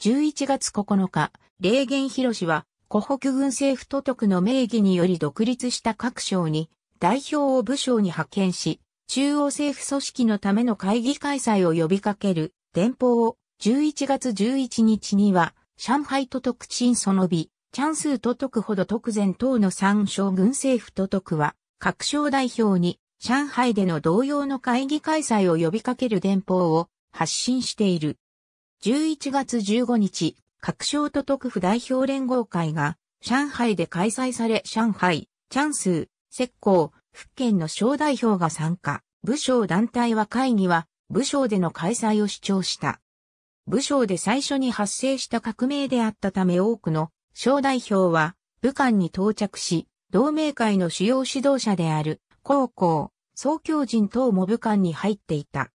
11月9日、霊源広は湖北軍政府都督の名義により独立した各省に代表を武将に派遣し、中央政府組織のための会議開催を呼びかける電報を11月11日には上海都督陳その日、チャンス都督ほど特前等の三省軍政府都督は各省代表に上海での同様の会議開催を呼びかける電報を発信している。11月15日、各省都督府代表連合会が上海で開催され上海、チャンス、石膏、福建の小代表が参加、武将団体は会議は、武将での開催を主張した。武将で最初に発生した革命であったため多くの小代表は武漢に到着し、同盟会の主要指導者である高校、総教人等も武漢に入っていた。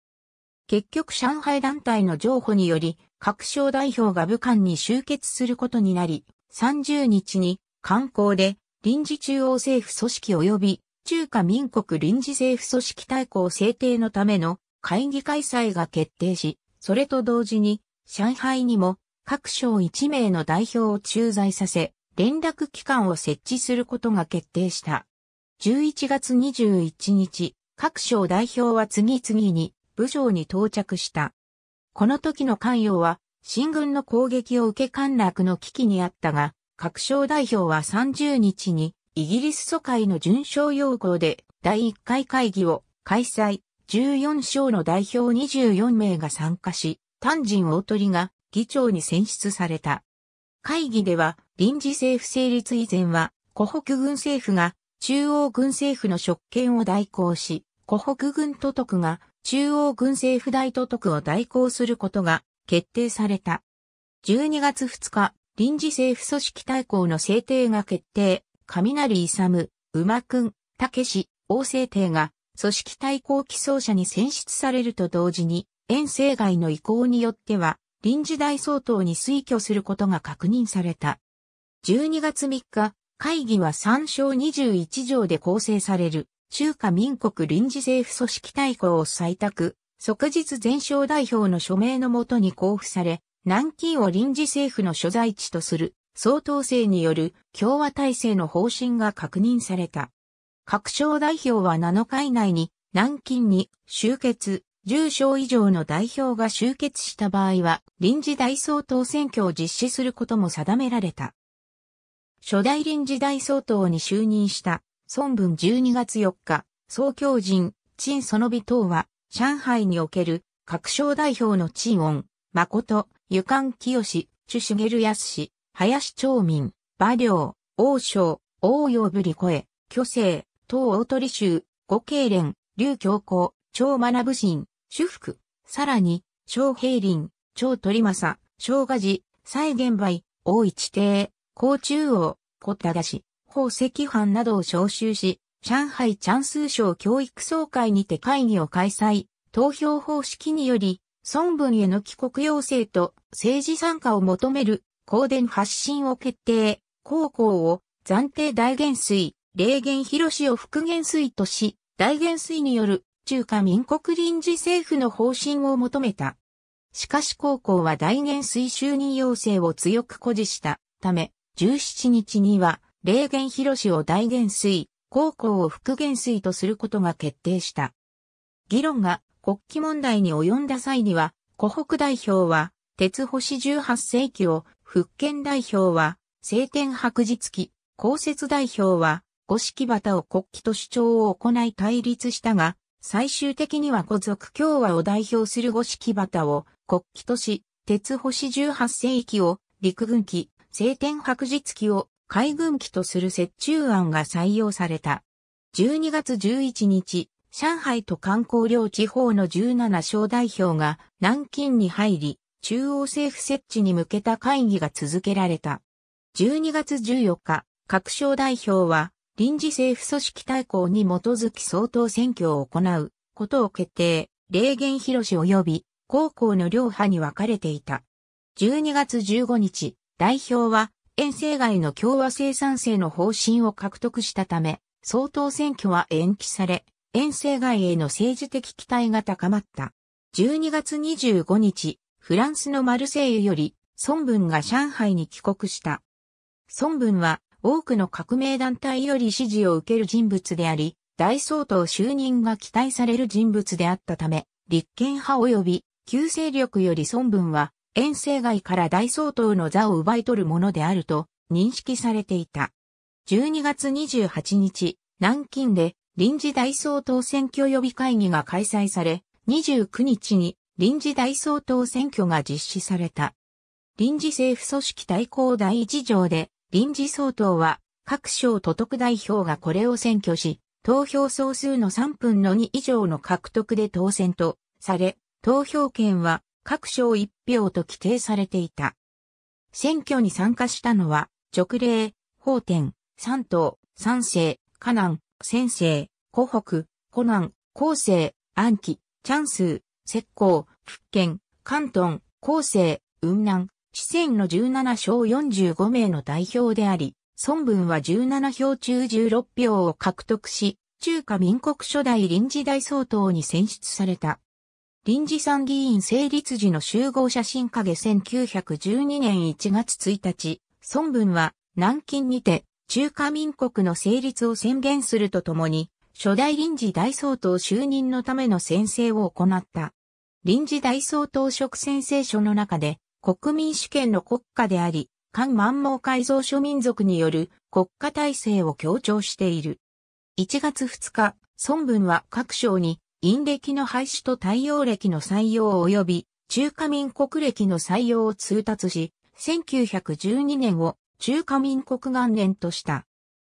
結局上海団体の譲歩により、各小代表が武漢に集結することになり、30日に観光で臨時中央政府組織及び中華民国臨時政府組織大綱制定のための会議開催が決定し、それと同時に、上海にも各省1名の代表を駐在させ、連絡機関を設置することが決定した。11月21日、各省代表は次々に部長に到着した。この時の関与は、新軍の攻撃を受け陥落の危機にあったが、各省代表は30日にイギリス疎開の準賞要項で第1回会議を開催、14章の代表24名が参加し、丹人大鳥が議長に選出された。会議では臨時政府成立以前は、湖北軍政府が中央軍政府の職権を代行し、湖北軍都督が中央軍政府大都督を代行することが決定された。12月2日、臨時政府組織大綱の制定が決定、雷勇、馬くん、たけし、王政帝が、組織対抗起草者に選出されると同時に、遠征外の意向によっては、臨時大総統に推挙することが確認された。12月3日、会議は参照21条で構成される、中華民国臨時政府組織対抗を採択、即日全省代表の署名のもとに交付され、南京を臨時政府の所在地とする、総統制による共和体制の方針が確認された。各省代表は7日以内に南京に集結、10省以上の代表が集結した場合は臨時大総統選挙を実施することも定められた。初代臨時大総統に就任した孫文12月4日、総教人、陳園美等は上海における各省代表の陳恩、誠、湯間清、朱茂康、林町民、馬領、王将、王陽ぶり声、巨星、東大鳥州、五慶連、劉教皇、超学神、主福、さらに、小平林、超鳥政、小賀寺、西玄梅、大一帝、高中央、小田氏、宝石藩などを招集し、上海チャンス省教育総会にて会議を開催、投票方式により、孫文への帰国要請と政治参加を求める光電発信を決定、高校を暫定大元水、霊元広氏を復元水とし、大元水による中華民国臨時政府の方針を求めた。しかし高校は大元水就任要請を強く誇示したため、17日には、霊元広氏を大元水、高校を復元水とすることが決定した。議論が国旗問題に及んだ際には、湖北代表は、鉄星18世紀を福建代表は、晴天白日記、公設代表は、五色旗を国旗と主張を行い対立したが、最終的には古族共和を代表する五色旗を国旗とし、鉄星18世紀を陸軍機、晴天白日機を海軍機とする折衷案が採用された。12月11日、上海と観光領地方の17小代表が南京に入り、中央政府設置に向けた会議が続けられた。12月14日、各省代表は臨時政府組織対抗に基づき総統選挙を行うことを決定、霊言広し及び高校の両派に分かれていた。12月15日、代表は遠征外の共和生産性の方針を獲得したため、総統選挙は延期され、遠征外への政治的期待が高まった。12月25日、フランスのマルセイユより、孫文が上海に帰国した。孫文は、多くの革命団体より支持を受ける人物であり、大総統就任が期待される人物であったため、立憲派及び旧勢力より孫文は、遠征外から大総統の座を奪い取るものであると認識されていた。12月28日、南京で臨時大総統選挙予備会議が開催され、29日に臨時大総統選挙が実施された。臨時政府組織対抗第一条で、臨時総統は各省都督代表がこれを選挙し、投票総数の3分の2以上の獲得で当選とされ、投票権は各省1票と規定されていた。選挙に参加したのは、直令、法典、三党、三世、河南、先生、湖北、湖南、後生、暗記、チャンス、石膏、福建、関東、厚生、雲南、四川の17勝45名の代表であり、孫文は17票中16票を獲得し、中華民国初代臨時大総統に選出された。臨時参議院成立時の集合写真影1912年1月1日、孫文は南京にて中華民国の成立を宣言するとともに、初代臨時大総統就任のための宣誓を行った。臨時大総統職宣誓書の中で、国民主権の国家であり、韓満蒙改造諸民族による国家体制を強調している。1月2日、孫文は各省に、陰暦の廃止と太陽暦の採用及び、中華民国歴の採用を通達し、1912年を中華民国元年とした。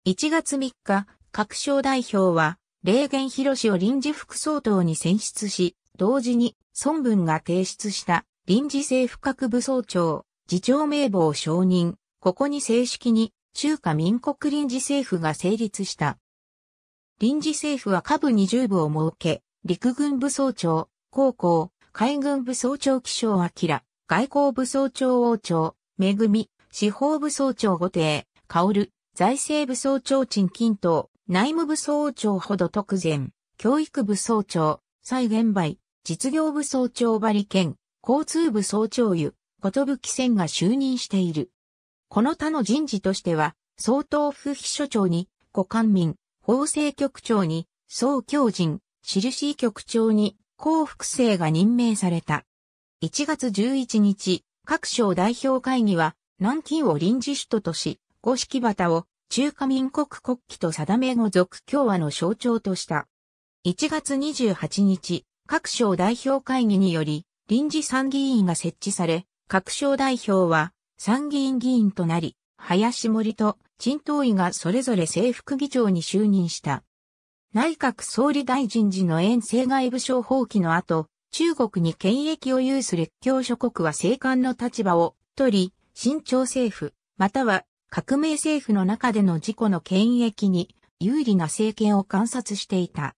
1月3日、各省代表は、霊源氏を臨時副総統に選出し、同時に、孫文が提出した臨時政府各部総長、次長名簿を承認、ここに正式に中華民国臨時政府が成立した。臨時政府は下部20部を設け、陸軍部総長、高校、海軍部総長気象明、外交部総長王朝、恵み、司法部総長後廷、薫、財政部総長陳金等、内務部総長ほど特前、教育部総長、再現売、実業部総長バリケン、交通部総長湯、ことぶきが就任している。この他の人事としては、総統府秘書長に、古官民、法制局長に、総教人、印局長に、幸福生が任命された。1月11日、各省代表会議は、南京を臨時首都とし、五色旗を中華民国国旗と定め後続共和の象徴とした。1月28日、各省代表会議により、臨時参議院が設置され、各省代表は参議院議員となり、林森と陳東医がそれぞれ政府議長に就任した。内閣総理大臣時の遠征外務省放棄の後、中国に権益を有す列強諸国は政官の立場を取り、新朝政府、または革命政府の中での事故の権益に有利な政権を観察していた。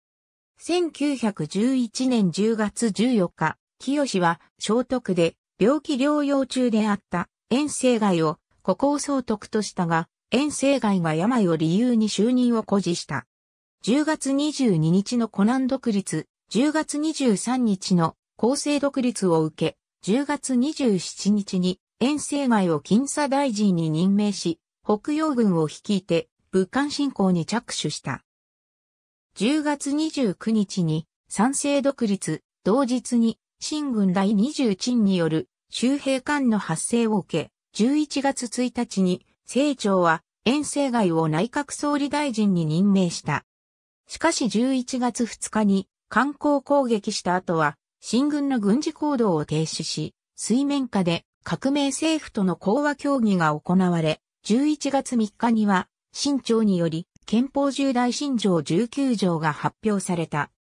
1911年10月14日、清は聖徳で病気療養中であった遠征外を孤高総督としたが、遠征外が病を理由に就任を誇示した。10月22日の湖南独立、10月23日の厚生独立を受け、10月27日に遠征外を金沙大臣に任命し、北洋軍を率いて武漢侵攻に着手した。10月29日に賛成独立、同日に新軍第20鎮による周兵艦の発生を受け、11月1日に清張は遠征外を内閣総理大臣に任命した。しかし11月2日に観光攻撃した後は、新軍の軍事行動を停止し、水面下で革命政府との講和協議が行われ、11月3日には、新庁により、憲法重大新条19条が発表された。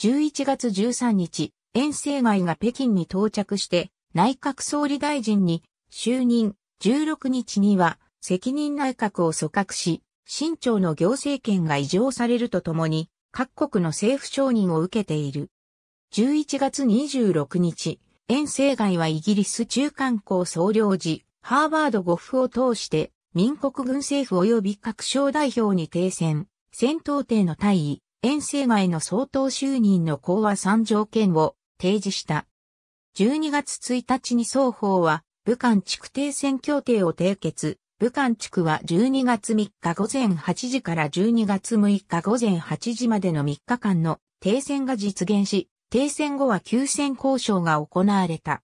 11月13日、遠征外が北京に到着して、内閣総理大臣に就任、16日には、責任内閣を組閣し、新庁の行政権が移譲されるとともに、各国の政府承認を受けている。11月26日、遠征外はイギリス中間校総領事、ハーバード護府を通して、民国軍政府及び各省代表に停戦、戦闘艇の大尉、遠征外の総統就任の講和3条件を提示した。12月1日に双方は、武漢地区停戦協定を締結。武漢地区は12月3日午前8時から12月6日午前8時までの3日間の停戦が実現し、停戦後は休戦交渉が行われた。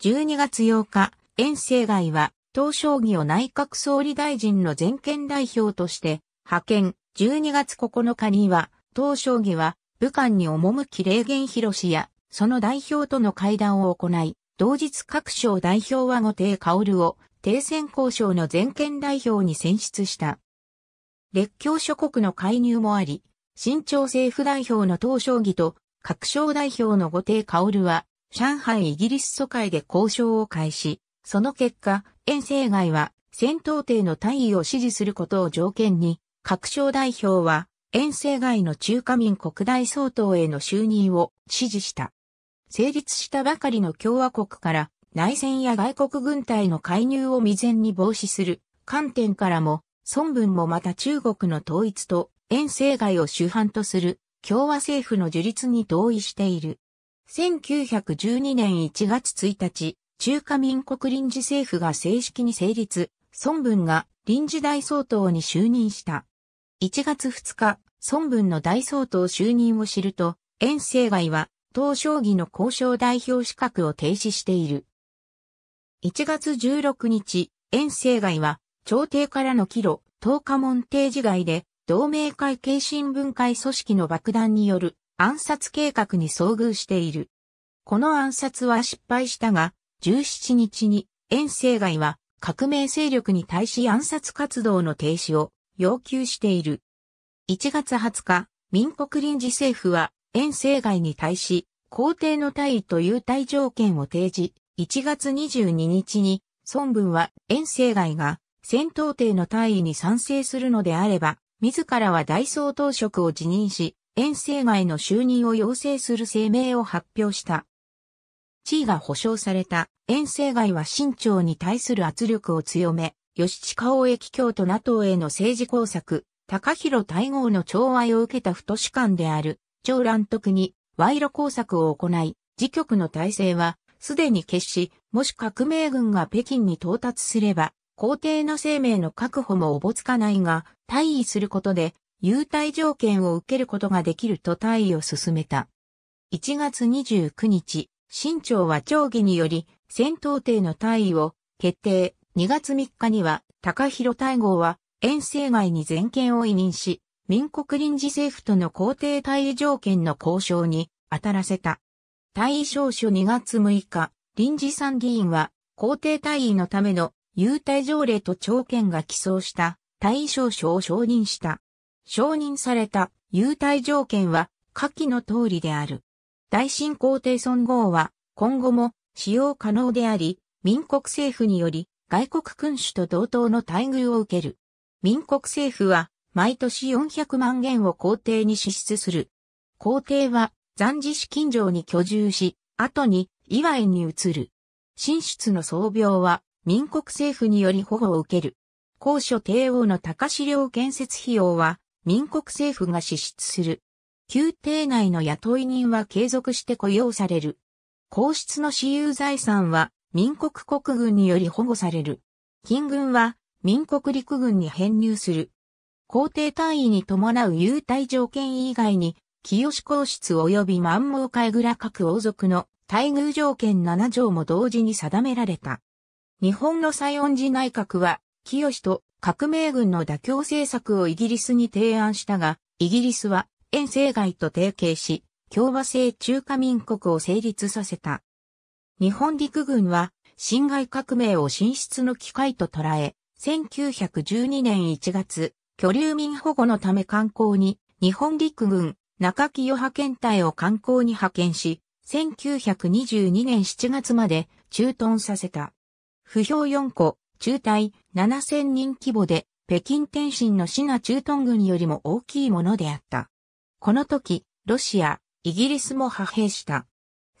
12月8日、遠征外は、東将棋を内閣総理大臣の全権代表として、派遣、12月9日には、東将棋は、武漢に赴き霊源広氏や、その代表との会談を行い、同日各省代表は後廷薫を、停戦交渉の全権代表に選出した。列強諸国の介入もあり、新朝政府代表の東将棋と各省代表の後廷薫は、上海イギリス疎開で交渉を開始、その結果、遠征外は戦闘艇の退位を支持することを条件に、各省代表は遠征外の中華民国大総統への就任を支持した。成立したばかりの共和国から内戦や外国軍隊の介入を未然に防止する観点からも、孫文もまた中国の統一と遠征外を主犯とする共和政府の樹立に同意している。1912年1月1日、中華民国臨時政府が正式に成立、孫文が臨時大総統に就任した。1月2日、孫文の大総統就任を知ると、遠征外は、東将棋の交渉代表資格を停止している。1月16日、遠征外は、朝廷からの帰路、東家門定時外で、同盟会系新聞会組織の爆弾による暗殺計画に遭遇している。この暗殺は失敗したが、17日に遠征外は革命勢力に対し暗殺活動の停止を要求している。1月20日、民国臨時政府は遠征外に対し皇帝の退位という退条件を提示、1月22日に孫文は遠征外が戦闘艇の退位に賛成するのであれば自らは大総統職を辞任し、遠征外の就任を要請する声明を発表した。地位が保障された遠征外は清朝に対する圧力を強め、吉地下益京と NATO への政治工作、高広大号の調和を受けた不都市間である、長蘭徳に賄賂工作を行い、自局の体制は、すでに決し、もし革命軍が北京に到達すれば、皇帝の生命の確保もおぼつかないが、退位することで、優待条件を受けることができると退位を進めた。1月29日、新朝は町議により、戦闘艇の退位を決定。2月3日には、高広大号は、遠征外に全権を委任し、民国臨時政府との皇帝退位条件の交渉に当たらせた。退位証書2月6日、臨時参議院は、皇帝退位のための優待条例と条件が起草した大将書を承認した。承認された優待条件は下記の通りである。大臣皇帝孫号は今後も使用可能であり、民国政府により外国君主と同等の待遇を受ける。民国政府は毎年400万元を皇帝に支出する。皇帝は残時資金上に居住し、後に岩園に移る。進出の総病は民国政府により保護を受ける。高所帝王の高資料建設費用は民国政府が支出する。宮廷内の雇い人は継続して雇用される。皇室の私有財産は民国国軍により保護される。金軍は民国陸軍に編入する。皇帝単位に伴う優待条件以外に、清皇室及び満蒙会蔵各王族の待遇条件7条も同時に定められた。日本の西恩寺内閣は清と革命軍の妥協政策をイギリスに提案したが、イギリスは遠征外と提携し、共和制中華民国を成立させた。日本陸軍は、侵害革命を進出の機会と捉え、1912年1月、居留民保護のため観光に、日本陸軍中木派遣隊を観光に派遣し、1922年7月まで駐屯させた。不評4個、中隊、7000人規模で、北京天津の市が中東軍よりも大きいものであった。この時、ロシア、イギリスも派兵した。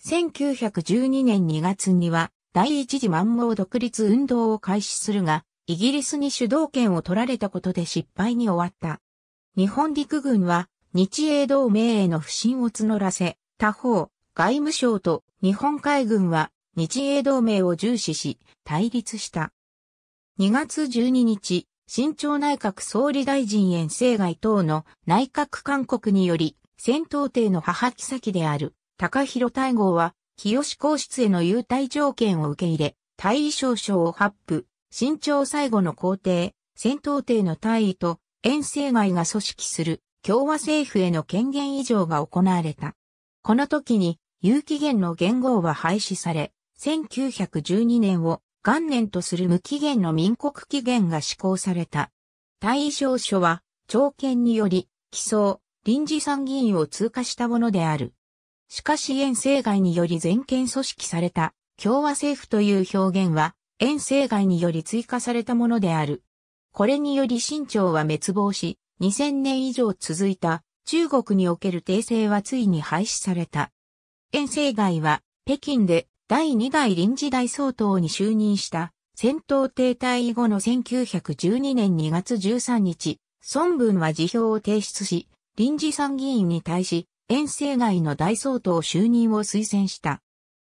1912年2月には、第一次満蒙独立運動を開始するが、イギリスに主導権を取られたことで失敗に終わった。日本陸軍は、日英同盟への不信を募らせ、他方、外務省と日本海軍は日英同盟を重視し、対立した。2月12日、新朝内閣総理大臣遠征外等の内閣勧告により、戦闘艇の母妃先である高広大号は、日吉皇室への優待条件を受け入れ、大位証書を発布、新朝最後の皇帝、戦闘艇の大尉と遠征外が組織する共和政府への権限以上が行われた。この時に、有期限の元号は廃止され、1912年を元年とする無期限の民国期限が施行された。対象書は、朝見により、起草、臨時参議院を通過したものである。しかし遠征外により全権組織された共和政府という表現は遠征外により追加されたものである。これにより清朝は滅亡し、2000年以上続いた中国における帝政はついに廃止された。遠征外は北京で第2代臨時大総統に就任した戦闘停滞後の1912年2月13日、孫文は辞表を提出し、臨時参議院に対し、遠征外の大総統就任を推薦した。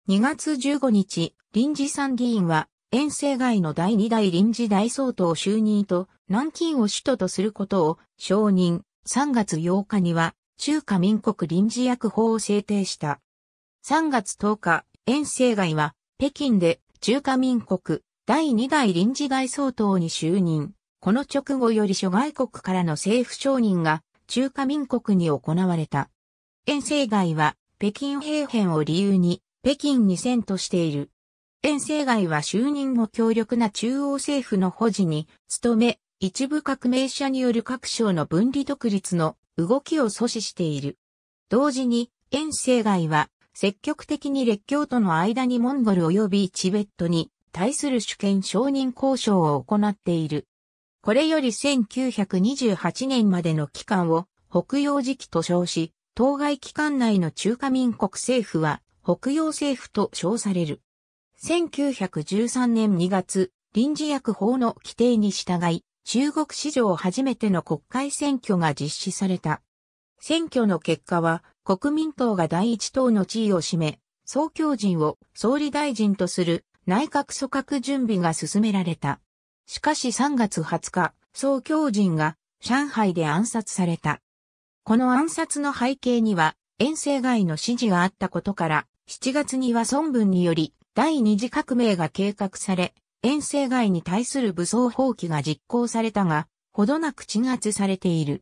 2月15日、臨時参議院は、遠征外の第2代臨時大総統就任と、南京を首都とすることを承認。3月8日には、中華民国臨時役法を制定した。3月10日、袁世凱は、北京で中華民国第2代臨時外総統に就任。この直後より諸外国からの政府承認が中華民国に行われた。遠征外は北京兵変を理由に北京に遷都している。遠征外は就任後強力な中央政府の保持に努め、一部革命者による各省の分離独立の動きを阻止している。同時に、遠征外は積極的に列強との間にモンゴル及びチベットに対する主権承認交渉を行っている。これより1928年までの期間を北洋時期と称し、当該期間内の中華民国政府は北洋政府と称される。1913年2月、臨時薬法の規定に従い、中国史上初めての国会選挙が実施された。選挙の結果は、国民党が第一党の地位を占め、総教人を総理大臣とする内閣組閣準備が進められた。しかし3月20日、総教人が上海で暗殺された。この暗殺の背景には、遠征外の指示があったことから、7月には孫文により第二次革命が計画され、遠征外に対する武装放棄が実行されたが、ほどなく鎮圧されている。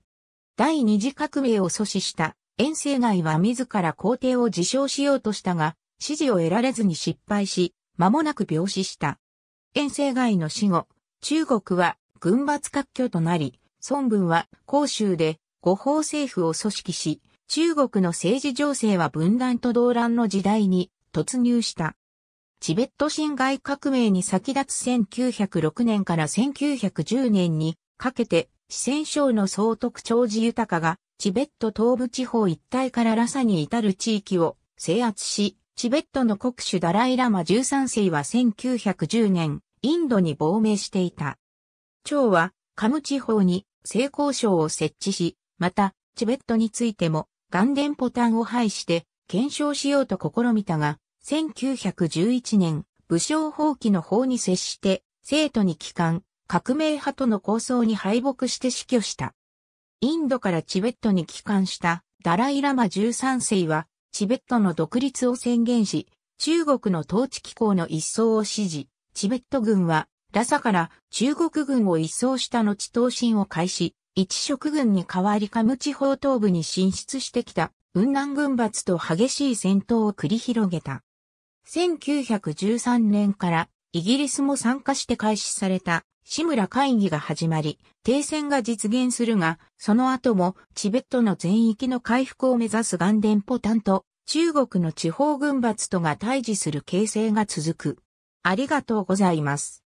第二次革命を阻止した遠征外は自ら皇帝を自称しようとしたが、支持を得られずに失敗し、間もなく病死した。遠征外の死後、中国は軍閥割拠となり、孫文は広州で五法政府を組織し、中国の政治情勢は分断と動乱の時代に突入した。チベット侵害革命に先立つ1906年から1910年にかけて四川省の総督長寺豊が、チベット東部地方一帯からラサに至る地域を制圧し、チベットの国主ダライラマ13世は1910年、インドに亡命していた。長は、カム地方に成功省を設置し、また、チベットについても、岩ンポタンを廃して、検証しようと試みたが、1911年、武将放棄の法に接して、生徒に帰還、革命派との抗争に敗北して死去した。インドからチベットに帰還したダライ・ラマ13世は、チベットの独立を宣言し、中国の統治機構の一掃を指示、チベット軍は、ラサから中国軍を一掃した後東進を開始、一色軍に代わりカム地方東部に進出してきた、雲南軍閥と激しい戦闘を繰り広げた。1913年からイギリスも参加して開始された志村会議が始まり、停戦が実現するが、その後もチベットの全域の回復を目指す岩ンポタンと中国の地方軍閥とが対峙する形勢が続く。ありがとうございます。